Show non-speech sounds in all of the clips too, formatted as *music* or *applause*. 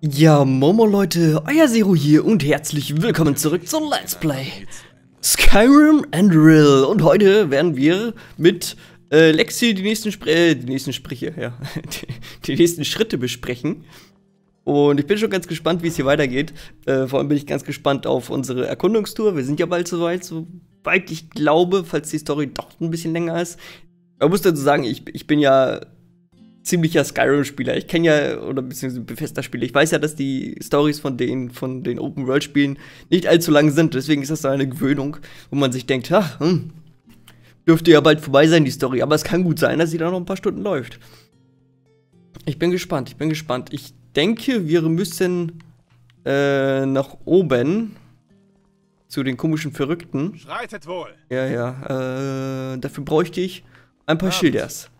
Ja, Momo Leute, euer Zero hier und herzlich willkommen zurück zu Let's Play Skyrim and Real. Und heute werden wir mit äh, Lexi die nächsten, Spr äh, die nächsten Spreche, ja, *laughs* die, die, nächsten Schritte besprechen. Und ich bin schon ganz gespannt, wie es hier weitergeht. Äh, vor allem bin ich ganz gespannt auf unsere Erkundungstour. Wir sind ja bald soweit, soweit ich glaube, falls die Story doch ein bisschen länger ist. Man muss dazu sagen, ich, ich bin ja ziemlicher Skyrim-Spieler. Ich kenne ja, oder beziehungsweise befester spieler ich weiß ja, dass die Stories von den, von den Open-World-Spielen nicht allzu lang sind. Deswegen ist das dann eine Gewöhnung, wo man sich denkt, ach, hm, dürfte ja bald vorbei sein, die Story. Aber es kann gut sein, dass sie da noch ein paar Stunden läuft. Ich bin gespannt, ich bin gespannt. Ich denke, wir müssen äh, nach oben zu den komischen Verrückten. Schreitet wohl! Ja, ja. Äh, dafür bräuchte ich ein paar Abends. Schilders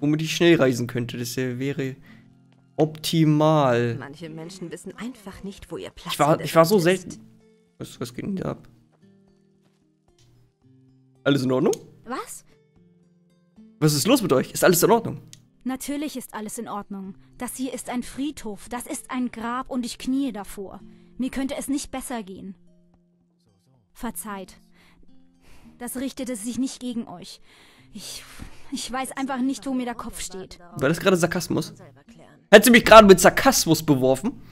womit ich schnell reisen könnte. Das wäre optimal. Manche Menschen wissen einfach nicht, wo ihr Platz ich war, ich war so selten. Was, was geht denn da ab? Alles in Ordnung? Was? Was ist los mit euch? Ist alles in Ordnung? Natürlich ist alles in Ordnung. Das hier ist ein Friedhof, das ist ein Grab und ich knie davor. Mir könnte es nicht besser gehen. Verzeiht. Das richtete sich nicht gegen euch. Ich ich weiß einfach nicht, wo mir der Kopf steht. War das gerade Sarkasmus? Hat sie mich gerade mit Sarkasmus beworfen?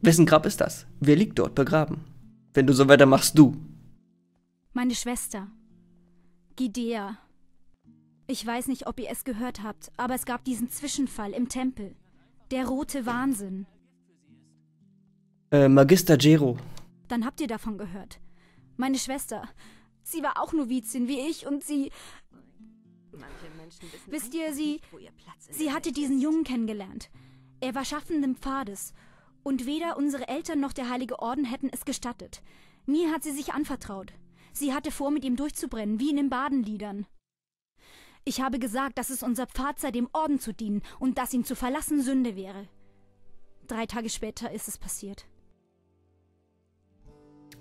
Wessen Grab ist das? Wer liegt dort begraben? Wenn du so weitermachst, du. Meine Schwester. Gidea. Ich weiß nicht, ob ihr es gehört habt, aber es gab diesen Zwischenfall im Tempel. Der rote Wahnsinn. Äh, Magister Gero. Dann habt ihr davon gehört. Meine Schwester. Sie war auch Novizin wie ich und sie. Manche Wisst ihr, sie, sie hatte diesen Jungen kennengelernt. Er war schaffenden Pfades. Und weder unsere Eltern noch der Heilige Orden hätten es gestattet. Mir hat sie sich anvertraut. Sie hatte vor, mit ihm durchzubrennen, wie in den Badenliedern. Ich habe gesagt, dass es unser Pfad sei, dem Orden zu dienen und dass ihn zu verlassen Sünde wäre. Drei Tage später ist es passiert.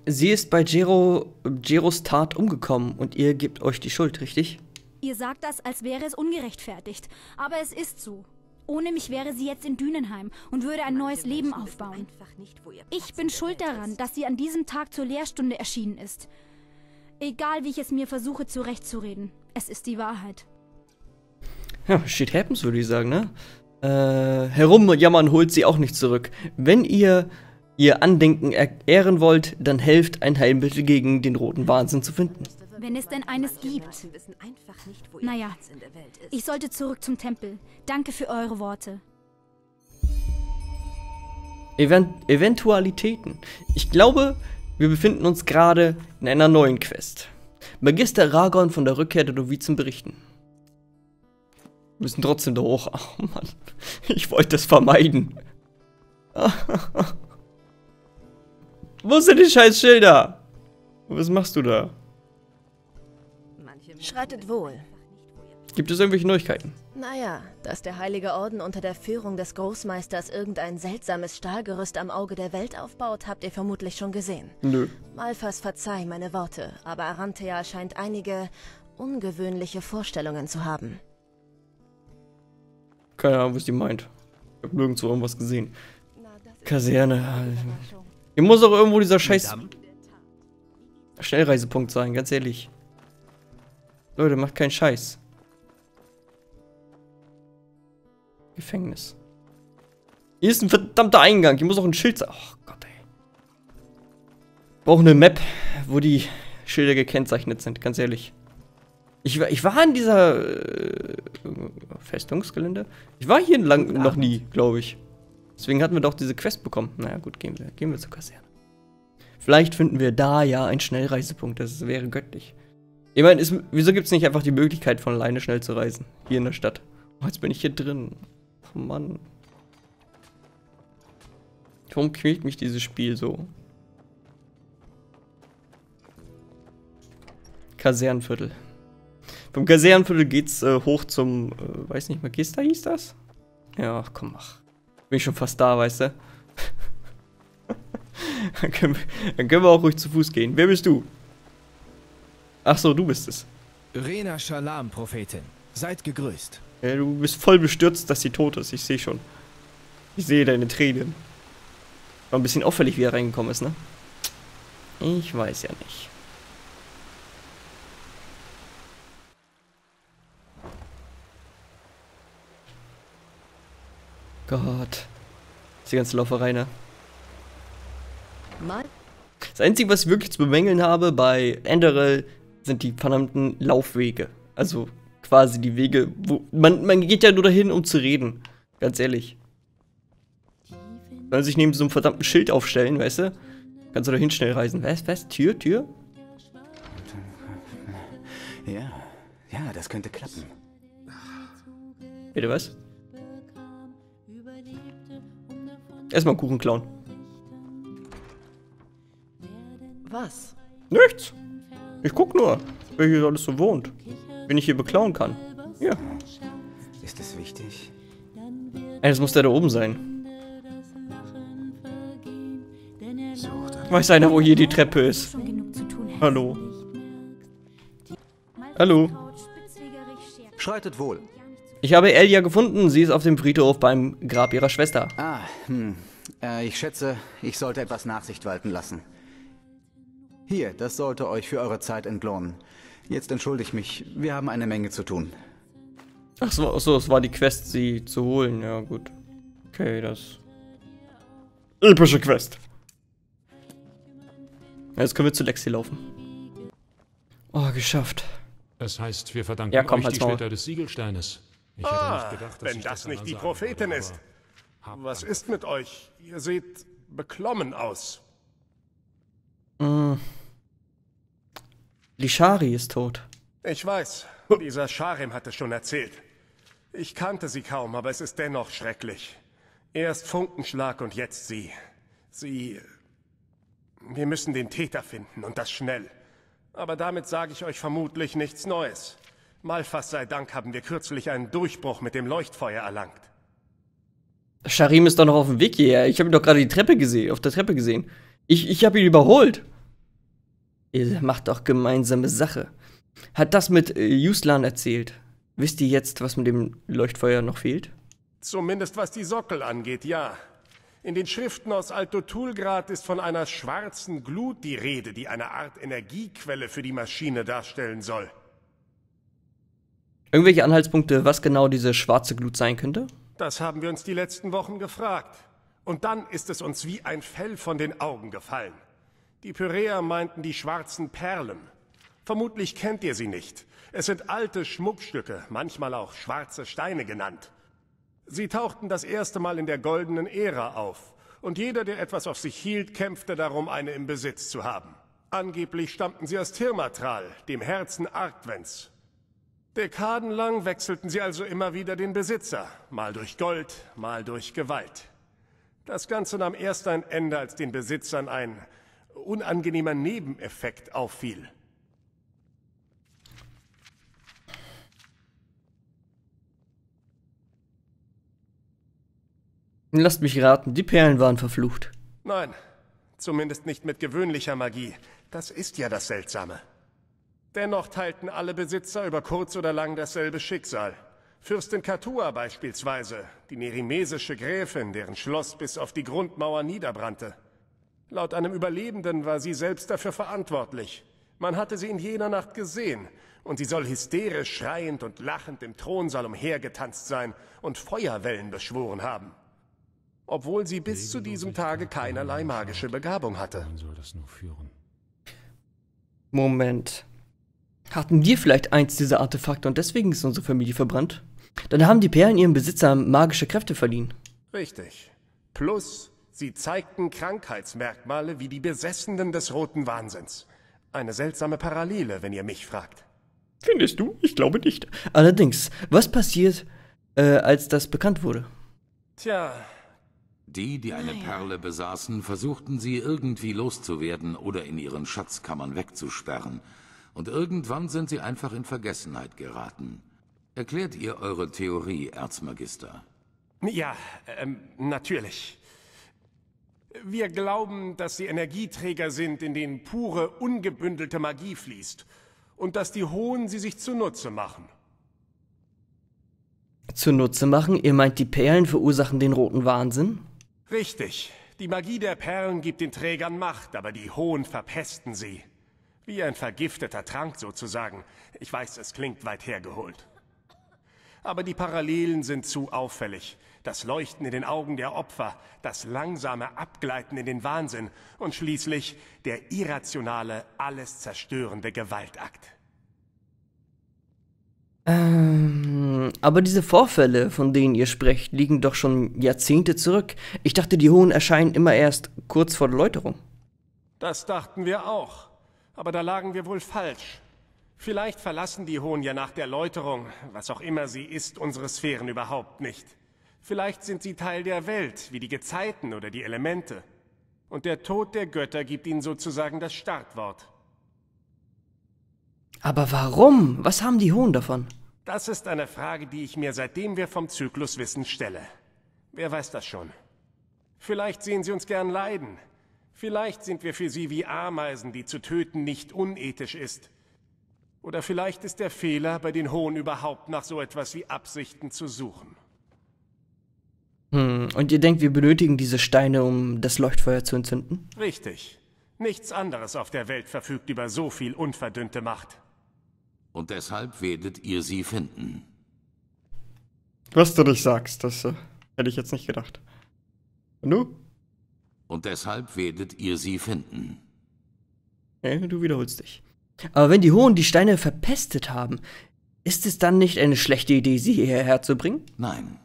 Sie ist bei Gero, Geros Tat umgekommen und ihr gebt euch die Schuld, richtig? Ihr sagt das, als wäre es ungerechtfertigt. Aber es ist so. Ohne mich wäre sie jetzt in Dünenheim und würde ein Manche neues Leben aufbauen. Nicht, ich bin schuld daran, dass sie an diesem Tag zur Lehrstunde erschienen ist. Egal, wie ich es mir versuche zurechtzureden, es ist die Wahrheit. Ja, shit happens, würde ich sagen, ne? Äh, herumjammern holt sie auch nicht zurück. Wenn ihr ihr Andenken ehren wollt, dann helft, ein Heilmittel gegen den roten Wahnsinn zu finden. Wenn es denn eines gibt. naja, ich sollte zurück zum Tempel. Danke für eure Worte. Event Eventualitäten. Ich glaube, wir befinden uns gerade in einer neuen Quest. Magister Ragon von der Rückkehr der Novizen berichten. Wir müssen trotzdem da hoch. *laughs* Oh Mann, ich wollte das vermeiden. *laughs* Wo sind die scheiß Schilder? Was machst du da? Schreitet wohl. Gibt es irgendwelche Neuigkeiten? Naja, dass der Heilige Orden unter der Führung des Großmeisters irgendein seltsames Stahlgerüst am Auge der Welt aufbaut, habt ihr vermutlich schon gesehen. Nö. Malfas verzeih meine Worte, aber Arantea scheint einige ungewöhnliche Vorstellungen zu haben. Keine Ahnung, was die meint. Ich hab nirgendwo irgendwas gesehen. Kaserne. Hier muss auch irgendwo dieser scheiß Schnellreisepunkt sein, ganz ehrlich. Leute, macht keinen Scheiß. Gefängnis. Hier ist ein verdammter Eingang. Hier muss auch ein Schild sein. Oh Gott, ey. Brauche eine Map, wo die Schilder gekennzeichnet sind, ganz ehrlich. Ich, ich war in dieser äh, Festungsgelände. Ich war hier lang noch nie, glaube ich. Deswegen hatten wir doch diese Quest bekommen. Naja, gut, gehen wir, gehen wir zur Kaserne. Vielleicht finden wir da ja einen Schnellreisepunkt. Das wäre göttlich. Ich meine, wieso gibt es nicht einfach die Möglichkeit, von alleine schnell zu reisen? Hier in der Stadt. Oh, jetzt bin ich hier drin. Oh Mann. Warum quält mich dieses Spiel so? Kasernenviertel. Vom Kasernenviertel geht's äh, hoch zum, äh, weiß nicht, Magister hieß das? Ja, komm, mach. Bin ich schon fast da, weißt du? *laughs* dann, können wir, dann können wir auch ruhig zu Fuß gehen. Wer bist du? Ach so, du bist es. Rena Shalam, Prophetin. Seid gegrüßt. Ja, du bist voll bestürzt, dass sie tot ist. Ich sehe schon. Ich sehe deine Tränen. War ein bisschen auffällig, wie er reingekommen ist, ne? Ich weiß ja nicht. Gott. Die ganze Lauferei, ne? Mal. Das Einzige, was ich wirklich zu bemängeln habe bei Enderel, sind die verdammten Laufwege. Also quasi die Wege, wo. Man, man geht ja nur dahin, um zu reden. Ganz ehrlich. Wenn man sich neben so einem verdammten Schild aufstellen, weißt du? Kannst du dahin schnell reisen. Was, was? Tür, Tür? Ja, ja, das könnte klappen. Bitte was? Erstmal Kuchen klauen. Was? Nichts. Ich guck nur, wer hier alles so wohnt. Wen ich hier beklauen kann. Hier. Ist das wichtig? Ey, das muss der da oben sein. Weiß einer, wo hier die Treppe ist. Hallo. Hallo. Schreitet wohl. Ich habe Elia gefunden. Sie ist auf dem Friedhof beim Grab ihrer Schwester. Ah, hm. Äh, ich schätze, ich sollte etwas Nachsicht walten lassen. Hier, das sollte euch für eure Zeit entlohnen. Jetzt entschuldige ich mich, wir haben eine Menge zu tun. Ach so, so, es war die Quest, sie zu holen. Ja, gut. Okay, das... Epische Quest. Jetzt können wir zu Lexi laufen. Oh, geschafft. Das heißt, wir verdanken ja, komm, euch halt die mal. des Siegelsteines. Ich ah, hätte nicht ah, gedacht, dass wenn das nicht die Prophetin ist. Was ist mit euch? Ihr seht beklommen aus. Hm. Lishari ist tot. Ich weiß. Dieser Scharim hat es schon erzählt. Ich kannte sie kaum, aber es ist dennoch schrecklich. Erst Funkenschlag und jetzt sie. Sie... Wir müssen den Täter finden und das schnell. Aber damit sage ich euch vermutlich nichts Neues. Malfas sei Dank haben wir kürzlich einen Durchbruch mit dem Leuchtfeuer erlangt. Sharim ist doch noch auf dem Weg hierher. Ich habe ihn doch gerade die Treppe gesehen, auf der Treppe gesehen. Ich, ich habe ihn überholt. Ihr macht doch gemeinsame Sache. Hat das mit äh, Yuslan erzählt. Wisst ihr jetzt, was mit dem Leuchtfeuer noch fehlt? Zumindest was die Sockel angeht, ja. In den Schriften aus Alto-Tulgrad ist von einer schwarzen Glut die Rede, die eine Art Energiequelle für die Maschine darstellen soll. Irgendwelche Anhaltspunkte, was genau diese schwarze Glut sein könnte? Das haben wir uns die letzten Wochen gefragt. Und dann ist es uns wie ein Fell von den Augen gefallen. Die Pyräer meinten die schwarzen Perlen. Vermutlich kennt ihr sie nicht. Es sind alte Schmuckstücke, manchmal auch schwarze Steine genannt. Sie tauchten das erste Mal in der goldenen Ära auf, und jeder, der etwas auf sich hielt, kämpfte darum, eine im Besitz zu haben. Angeblich stammten sie aus Thirmatral, dem Herzen Arkwens. Dekadenlang wechselten sie also immer wieder den Besitzer, mal durch Gold, mal durch Gewalt. Das Ganze nahm erst ein Ende, als den Besitzern ein unangenehmer Nebeneffekt auffiel. Lasst mich raten, die Perlen waren verflucht. Nein, zumindest nicht mit gewöhnlicher Magie. Das ist ja das Seltsame. Dennoch teilten alle Besitzer über kurz oder lang dasselbe Schicksal. Fürstin Katua beispielsweise, die nerimesische Gräfin, deren Schloss bis auf die Grundmauer niederbrannte. Laut einem Überlebenden war sie selbst dafür verantwortlich. Man hatte sie in jener Nacht gesehen, und sie soll hysterisch schreiend und lachend im Thronsaal umhergetanzt sein und Feuerwellen beschworen haben. Obwohl sie bis zu diesem Tage keinerlei magische Begabung hatte. soll das führen? Moment. Hatten wir vielleicht eins dieser Artefakte und deswegen ist unsere Familie verbrannt? Dann haben die Perlen ihrem Besitzer magische Kräfte verliehen. Richtig. Plus Sie zeigten Krankheitsmerkmale wie die Besessenen des roten Wahnsinns. Eine seltsame Parallele, wenn ihr mich fragt. Findest du? Ich glaube nicht. Allerdings, was passiert, äh, als das bekannt wurde? Tja. Die, die eine ah, Perle besaßen, versuchten sie irgendwie loszuwerden oder in ihren Schatzkammern wegzusperren. Und irgendwann sind sie einfach in Vergessenheit geraten. Erklärt ihr eure Theorie, Erzmagister? Ja, ähm, natürlich. Wir glauben, dass sie Energieträger sind, in denen pure, ungebündelte Magie fließt und dass die Hohen sie sich zunutze machen. Zunutze machen? Ihr meint, die Perlen verursachen den roten Wahnsinn? Richtig. Die Magie der Perlen gibt den Trägern Macht, aber die Hohen verpesten sie. Wie ein vergifteter Trank sozusagen. Ich weiß, es klingt weit hergeholt. Aber die Parallelen sind zu auffällig das Leuchten in den Augen der Opfer, das langsame Abgleiten in den Wahnsinn und schließlich der irrationale, alles zerstörende Gewaltakt. Ähm, aber diese Vorfälle, von denen ihr sprecht, liegen doch schon Jahrzehnte zurück. Ich dachte, die Hohen erscheinen immer erst kurz vor der Läuterung. Das dachten wir auch. Aber da lagen wir wohl falsch. Vielleicht verlassen die Hohen ja nach der Läuterung, was auch immer sie ist, unsere Sphären überhaupt nicht. Vielleicht sind sie Teil der Welt, wie die Gezeiten oder die Elemente. Und der Tod der Götter gibt ihnen sozusagen das Startwort. Aber warum? Was haben die Hohen davon? Das ist eine Frage, die ich mir seitdem wir vom Zyklus wissen stelle. Wer weiß das schon? Vielleicht sehen sie uns gern leiden. Vielleicht sind wir für sie wie Ameisen, die zu töten nicht unethisch ist. Oder vielleicht ist der Fehler, bei den Hohen überhaupt nach so etwas wie Absichten zu suchen. Hm, und ihr denkt, wir benötigen diese Steine, um das Leuchtfeuer zu entzünden? Richtig. Nichts anderes auf der Welt verfügt über so viel unverdünnte Macht. Und deshalb werdet ihr sie finden. Was du nicht sagst, das äh, hätte ich jetzt nicht gedacht. Und du? Und deshalb werdet ihr sie finden. Hey, du wiederholst dich. Aber wenn die Hohen die Steine verpestet haben, ist es dann nicht eine schlechte Idee, sie hierher zu bringen? Nein,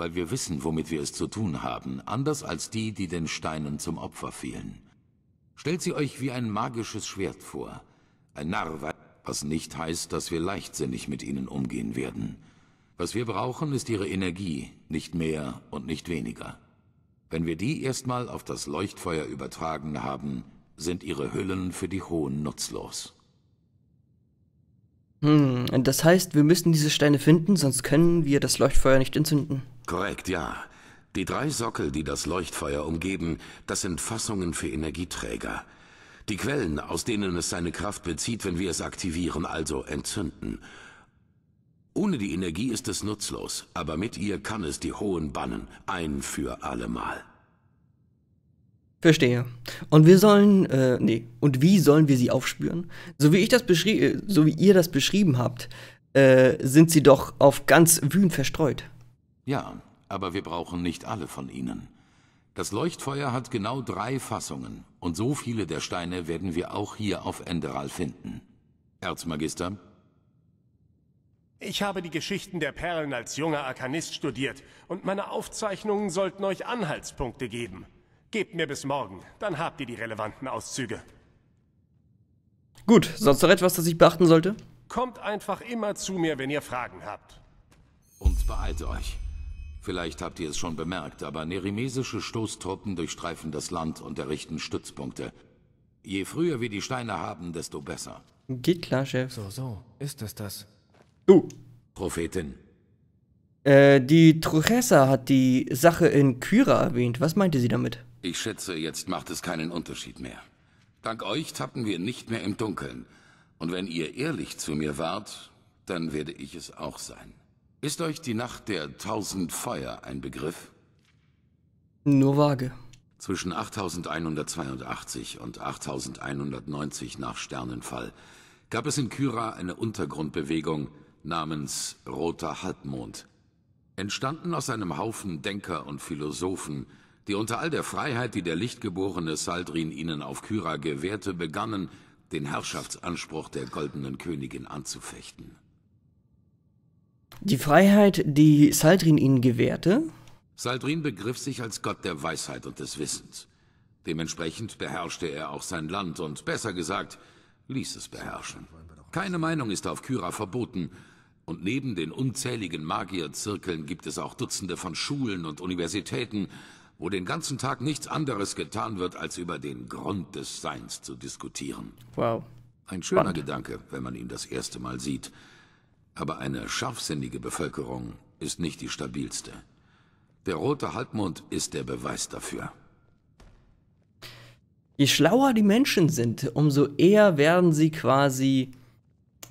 weil wir wissen, womit wir es zu tun haben, anders als die, die den Steinen zum Opfer fielen. Stellt sie euch wie ein magisches Schwert vor. Ein Narr was nicht heißt, dass wir leichtsinnig mit ihnen umgehen werden. Was wir brauchen, ist ihre Energie, nicht mehr und nicht weniger. Wenn wir die erstmal auf das Leuchtfeuer übertragen haben, sind ihre Hüllen für die Hohen nutzlos. Hm, das heißt, wir müssen diese Steine finden, sonst können wir das Leuchtfeuer nicht entzünden. Korrekt, ja. Die drei Sockel, die das Leuchtfeuer umgeben, das sind Fassungen für Energieträger. Die Quellen, aus denen es seine Kraft bezieht, wenn wir es aktivieren, also entzünden. Ohne die Energie ist es nutzlos, aber mit ihr kann es die Hohen bannen, ein für allemal. Verstehe. Und wir sollen, äh, nee, und wie sollen wir sie aufspüren? So wie ich das beschrieben, äh, so wie ihr das beschrieben habt, äh, sind sie doch auf ganz Wühn verstreut. Ja, aber wir brauchen nicht alle von ihnen. Das Leuchtfeuer hat genau drei Fassungen und so viele der Steine werden wir auch hier auf Enderal finden. Erzmagister? Ich habe die Geschichten der Perlen als junger Arkanist studiert und meine Aufzeichnungen sollten euch Anhaltspunkte geben. Gebt mir bis morgen, dann habt ihr die relevanten Auszüge. Gut, sonst noch etwas, das ich beachten sollte? Kommt einfach immer zu mir, wenn ihr Fragen habt. Und beeilt euch. Vielleicht habt ihr es schon bemerkt, aber nerimesische Stoßtruppen durchstreifen das Land und errichten Stützpunkte. Je früher wir die Steine haben, desto besser. Geht klar, Chef. So, so, ist es das. Du. Prophetin. Äh, die Truchessa hat die Sache in Kyra erwähnt. Was meinte sie damit? Ich schätze, jetzt macht es keinen Unterschied mehr. Dank euch tappen wir nicht mehr im Dunkeln. Und wenn ihr ehrlich zu mir wart, dann werde ich es auch sein. Ist euch die Nacht der tausend Feuer ein Begriff? Nur vage. Zwischen 8182 und 8190 nach Sternenfall gab es in Kyra eine Untergrundbewegung namens Roter Halbmond. Entstanden aus einem Haufen Denker und Philosophen, die unter all der Freiheit, die der lichtgeborene Saldrin ihnen auf Kyra gewährte, begannen, den Herrschaftsanspruch der goldenen Königin anzufechten. Die Freiheit, die Saldrin ihnen gewährte? Saldrin begriff sich als Gott der Weisheit und des Wissens. Dementsprechend beherrschte er auch sein Land und, besser gesagt, ließ es beherrschen. Keine Meinung ist auf Kyra verboten, und neben den unzähligen Magierzirkeln gibt es auch Dutzende von Schulen und Universitäten, wo den ganzen Tag nichts anderes getan wird, als über den Grund des Seins zu diskutieren. Wow. Ein schöner Spannend. Gedanke, wenn man ihn das erste Mal sieht. Aber eine scharfsinnige Bevölkerung ist nicht die stabilste. Der rote Halbmond ist der Beweis dafür. Je schlauer die Menschen sind, umso eher werden sie quasi,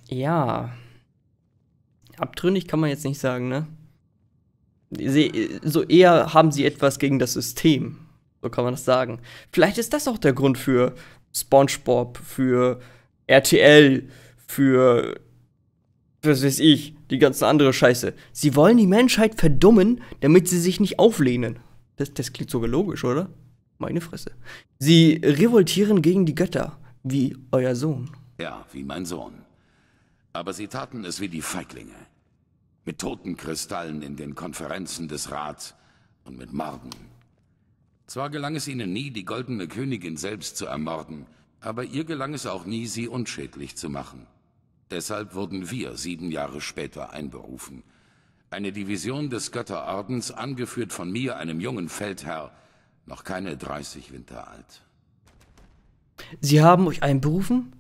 ja, abtrünnig kann man jetzt nicht sagen, ne? so eher haben sie etwas gegen das System. So kann man das sagen. Vielleicht ist das auch der Grund für SpongeBob, für RTL, für was weiß ich, die ganze andere Scheiße. Sie wollen die Menschheit verdummen, damit sie sich nicht auflehnen. Das, das klingt sogar logisch, oder? Meine Fresse. Sie revoltieren gegen die Götter, wie euer Sohn. Ja, wie mein Sohn. Aber sie taten es wie die Feiglinge. Mit Totenkristallen in den Konferenzen des Rats und mit Morden. Zwar gelang es ihnen nie, die Goldene Königin selbst zu ermorden, aber ihr gelang es auch nie, sie unschädlich zu machen. Deshalb wurden wir sieben Jahre später einberufen. Eine Division des Götterordens, angeführt von mir, einem jungen Feldherr, noch keine 30 Winter alt. Sie haben euch einberufen?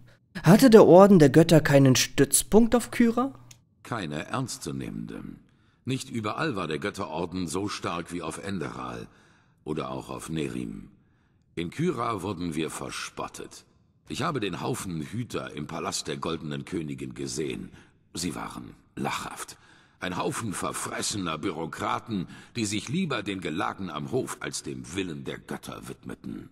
Hatte der Orden der Götter keinen Stützpunkt auf Kyra? keine ernstzunehmenden. Nicht überall war der Götterorden so stark wie auf Enderal oder auch auf Nerim. In Kyra wurden wir verspottet. Ich habe den Haufen Hüter im Palast der Goldenen Königin gesehen. Sie waren lachhaft. Ein Haufen verfressener Bürokraten, die sich lieber den Gelagen am Hof als dem Willen der Götter widmeten.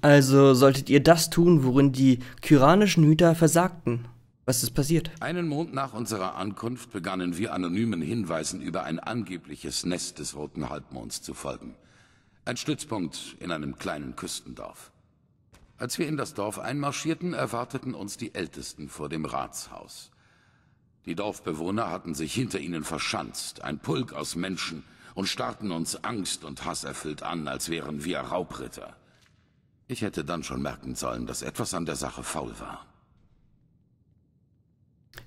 Also solltet ihr das tun, worin die kyranischen Hüter versagten. Was ist passiert? Einen Mond nach unserer Ankunft begannen wir anonymen Hinweisen über ein angebliches Nest des Roten Halbmonds zu folgen. Ein Stützpunkt in einem kleinen Küstendorf. Als wir in das Dorf einmarschierten, erwarteten uns die Ältesten vor dem Ratshaus. Die Dorfbewohner hatten sich hinter ihnen verschanzt, ein Pulk aus Menschen, und starrten uns angst- und hasserfüllt an, als wären wir Raubritter. Ich hätte dann schon merken sollen, dass etwas an der Sache faul war.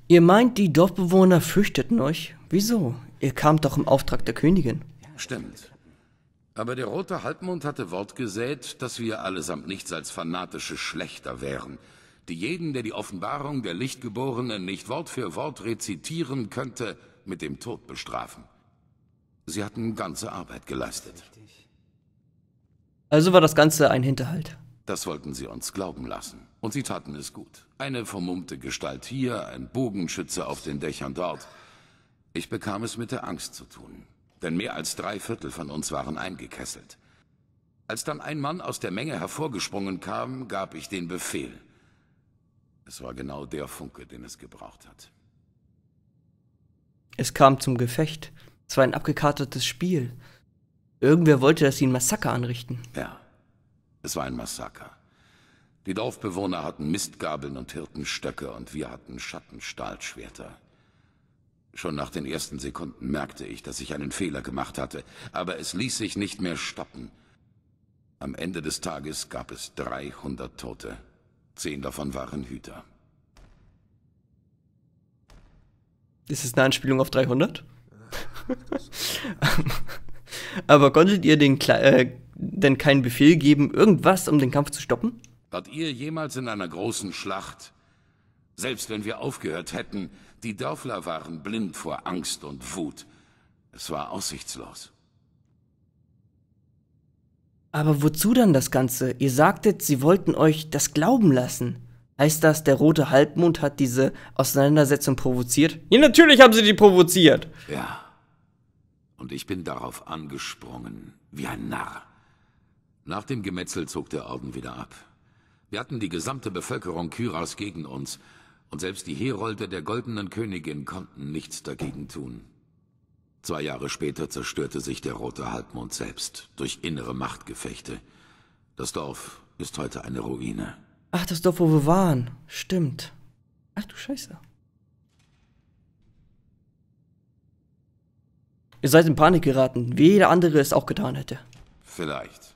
Ihr meint, die Dorfbewohner fürchteten euch? Wieso? Ihr kamt doch im Auftrag der Königin. Stimmt. Aber der rote Halbmond hatte Wort gesät, dass wir allesamt nichts als fanatische Schlechter wären, die jeden, der die Offenbarung der Lichtgeborenen nicht Wort für Wort rezitieren könnte, mit dem Tod bestrafen. Sie hatten ganze Arbeit geleistet. Also war das Ganze ein Hinterhalt. Das wollten sie uns glauben lassen. Und sie taten es gut. Eine vermummte Gestalt hier, ein Bogenschütze auf den Dächern dort. Ich bekam es mit der Angst zu tun. Denn mehr als drei Viertel von uns waren eingekesselt. Als dann ein Mann aus der Menge hervorgesprungen kam, gab ich den Befehl. Es war genau der Funke, den es gebraucht hat. Es kam zum Gefecht. Es war ein abgekatertes Spiel. Irgendwer wollte, dass sie ein Massaker anrichten. Ja. Es war ein Massaker. Die Dorfbewohner hatten Mistgabeln und Hirtenstöcke und wir hatten Schattenstahlschwerter. Schon nach den ersten Sekunden merkte ich, dass ich einen Fehler gemacht hatte, aber es ließ sich nicht mehr stoppen. Am Ende des Tages gab es 300 Tote. Zehn davon waren Hüter. Ist es eine Anspielung auf 300? Ja, *laughs* Aber konntet ihr den äh, denn keinen Befehl geben, irgendwas, um den Kampf zu stoppen? Wart ihr jemals in einer großen Schlacht? Selbst wenn wir aufgehört hätten, die Dörfler waren blind vor Angst und Wut. Es war aussichtslos. Aber wozu dann das Ganze? Ihr sagtet, sie wollten euch das glauben lassen. Heißt das, der rote Halbmond hat diese Auseinandersetzung provoziert? Ja, natürlich haben sie die provoziert. Ja. Und ich bin darauf angesprungen, wie ein Narr. Nach dem Gemetzel zog der Orden wieder ab. Wir hatten die gesamte Bevölkerung Kyras gegen uns, und selbst die Herolde der Goldenen Königin konnten nichts dagegen tun. Zwei Jahre später zerstörte sich der Rote Halbmond selbst, durch innere Machtgefechte. Das Dorf ist heute eine Ruine. Ach, das Dorf, wo wir waren. Stimmt. Ach du Scheiße. Ihr seid in Panik geraten, wie jeder andere es auch getan hätte. Vielleicht.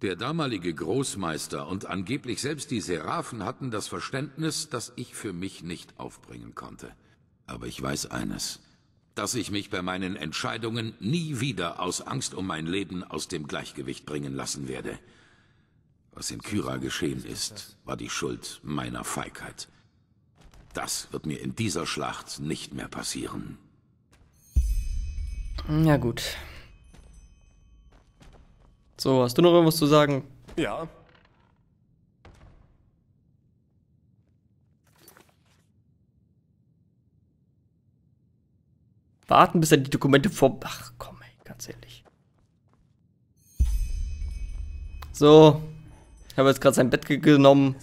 Der damalige Großmeister und angeblich selbst die Seraphen hatten das Verständnis, das ich für mich nicht aufbringen konnte. Aber ich weiß eines, dass ich mich bei meinen Entscheidungen nie wieder aus Angst um mein Leben aus dem Gleichgewicht bringen lassen werde. Was in Kyra geschehen ist, war die Schuld meiner Feigheit. Das wird mir in dieser Schlacht nicht mehr passieren. Ja gut. So, hast du noch irgendwas zu sagen? Ja. Warten, bis er die Dokumente vor... Ach komm, ey, ganz ehrlich. So. Ich habe jetzt gerade sein Bett genommen,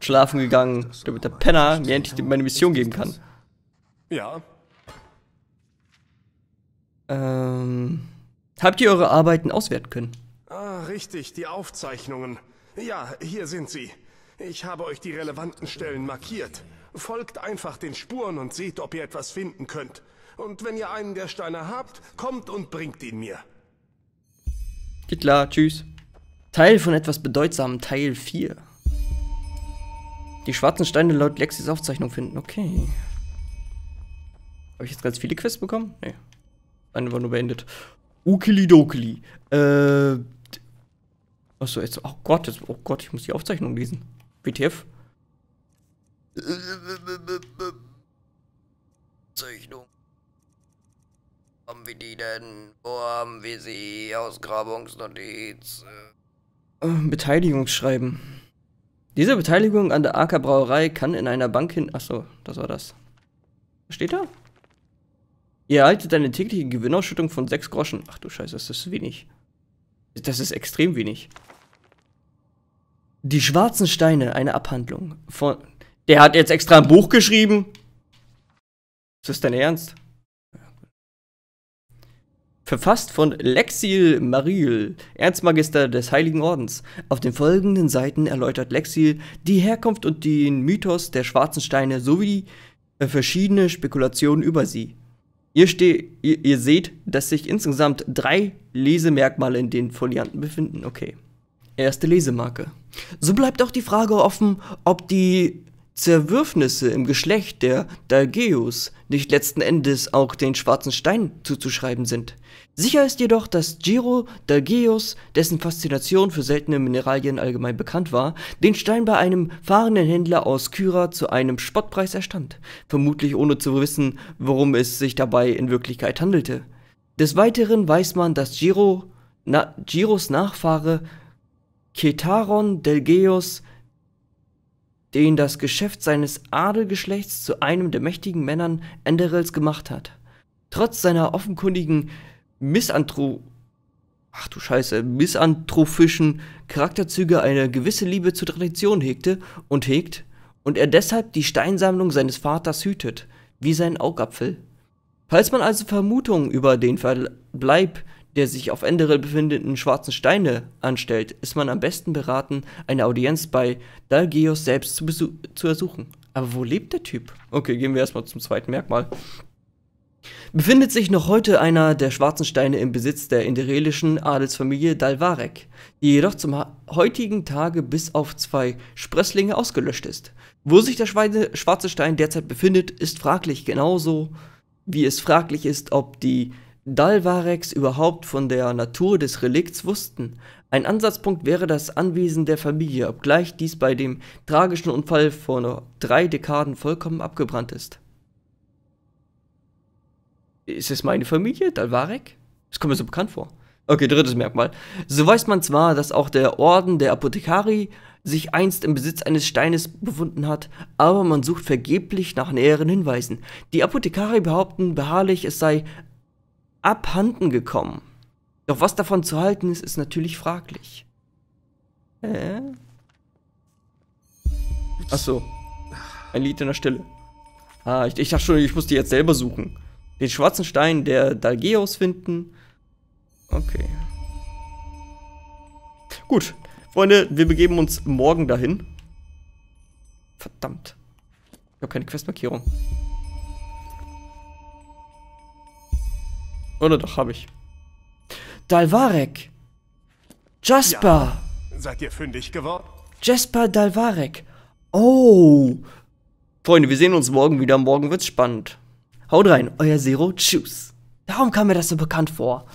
schlafen gegangen, damit der Penner mir endlich meine Mission geben kann. Ja. Ähm, habt ihr eure Arbeiten auswerten können? Ah, richtig, die Aufzeichnungen. Ja, hier sind sie. Ich habe euch die relevanten Stellen markiert. Folgt einfach den Spuren und seht, ob ihr etwas finden könnt. Und wenn ihr einen der Steine habt, kommt und bringt ihn mir. Geht klar, tschüss. Teil von etwas Bedeutsamem, Teil 4. Die schwarzen Steine laut Lexis Aufzeichnung finden, okay. Habe ich jetzt ganz viele Quests bekommen? Nee einfach nur beendet. Ukilidokili. Äh. Achso, jetzt. Oh Gott, jetzt, oh Gott, ich muss die Aufzeichnung lesen. WTF? Zeichnung. Haben wir die denn? Wo haben wir sie? Ausgrabungsnotiz. Ähm, Beteiligungsschreiben. Diese Beteiligung an der AK Brauerei kann in einer Bank hin. Achso, das war das. Steht da? Ihr erhaltet eine tägliche Gewinnausschüttung von 6 Groschen. Ach du Scheiße, das ist wenig. Das ist extrem wenig. Die schwarzen Steine, eine Abhandlung von... Der hat jetzt extra ein Buch geschrieben? Ist das dein Ernst? Verfasst von Lexil Maril, Erzmagister des Heiligen Ordens. Auf den folgenden Seiten erläutert Lexil die Herkunft und den Mythos der schwarzen Steine sowie verschiedene Spekulationen über sie. Ihr, ste ihr, ihr seht, dass sich insgesamt drei Lesemerkmale in den Folianten befinden. Okay. Erste Lesemarke. So bleibt auch die Frage offen, ob die Zerwürfnisse im Geschlecht der Dalgeus nicht letzten Endes auch den schwarzen Stein zuzuschreiben sind. Sicher ist jedoch, dass Giro Dalgeus, dessen Faszination für seltene Mineralien allgemein bekannt war, den Stein bei einem fahrenden Händler aus Kyra zu einem Spottpreis erstand, vermutlich ohne zu wissen, worum es sich dabei in Wirklichkeit handelte. Des Weiteren weiß man, dass Giro, na, Giros Nachfahre Ketaron Dalgeus den das Geschäft seines Adelgeschlechts zu einem der mächtigen Männern Enderels gemacht hat. Trotz seiner offenkundigen Misanthro ach du Scheiße, misanthrophischen Charakterzüge eine gewisse Liebe zur Tradition hegte und hegt und er deshalb die Steinsammlung seines Vaters hütet, wie seinen Augapfel. Falls man also Vermutungen über den Verbleib der sich auf Enderel befindenden schwarzen Steine anstellt, ist man am besten beraten, eine Audienz bei Dalgeos selbst zu, zu ersuchen. Aber wo lebt der Typ? Okay, gehen wir erstmal zum zweiten Merkmal. Befindet sich noch heute einer der schwarzen Steine im Besitz der inderelischen Adelsfamilie Dalvarek, die jedoch zum heutigen Tage bis auf zwei Sprösslinge ausgelöscht ist. Wo sich der Schweine schwarze Stein derzeit befindet, ist fraglich, genauso wie es fraglich ist, ob die Dalvarex überhaupt von der Natur des Relikts wussten. Ein Ansatzpunkt wäre das Anwesen der Familie, obgleich dies bei dem tragischen Unfall vor nur drei Dekaden vollkommen abgebrannt ist. Ist es meine Familie, Dalvarek? Das kommt mir so bekannt vor. Okay, drittes Merkmal. So weiß man zwar, dass auch der Orden der Apothekari sich einst im Besitz eines Steines befunden hat, aber man sucht vergeblich nach näheren Hinweisen. Die Apothekari behaupten beharrlich, es sei abhanden gekommen. Doch was davon zu halten ist, ist natürlich fraglich. Hä? Achso. Ein Lied in der Stille. Ah, ich, ich dachte schon, ich muss die jetzt selber suchen. Den schwarzen Stein der Dalgeos finden. Okay. Gut. Freunde, wir begeben uns morgen dahin. Verdammt. Ich habe keine Questmarkierung. Oder doch, habe ich. Dalvarek. Jasper. Ja, seid ihr fündig geworden? Jasper Dalvarek. Oh. Freunde, wir sehen uns morgen wieder. Morgen wird's spannend. Haut rein, euer Zero. Tschüss. Darum kam mir das so bekannt vor.